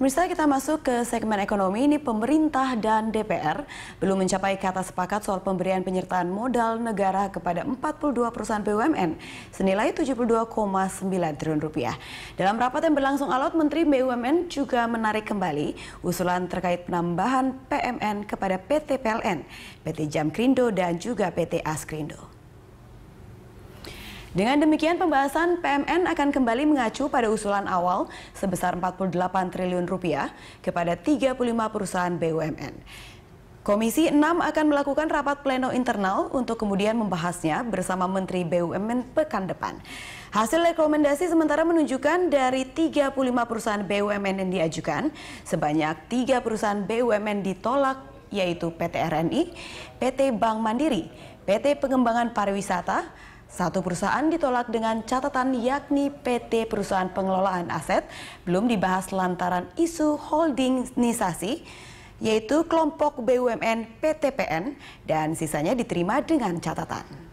misalnya kita masuk ke segmen ekonomi. Ini pemerintah dan DPR belum mencapai kata sepakat soal pemberian penyertaan modal negara kepada 42 perusahaan BUMN senilai 72,9 triliun rupiah. Dalam rapat yang berlangsung alot, Menteri BUMN juga menarik kembali usulan terkait penambahan PMN kepada PT PLN, PT Jamkrindo dan juga PT Askrindo. Dengan demikian pembahasan PMN akan kembali mengacu pada usulan awal sebesar 48 triliun rupiah kepada 35 perusahaan BUMN. Komisi 6 akan melakukan rapat pleno internal untuk kemudian membahasnya bersama Menteri BUMN pekan depan. Hasil rekomendasi sementara menunjukkan dari 35 perusahaan BUMN yang diajukan, sebanyak 3 perusahaan BUMN ditolak yaitu PT RNI, PT Bank Mandiri, PT Pengembangan Pariwisata, satu perusahaan ditolak dengan catatan yakni PT Perusahaan Pengelolaan Aset, belum dibahas lantaran isu holdingisasi, yaitu kelompok BUMN PTPN, dan sisanya diterima dengan catatan.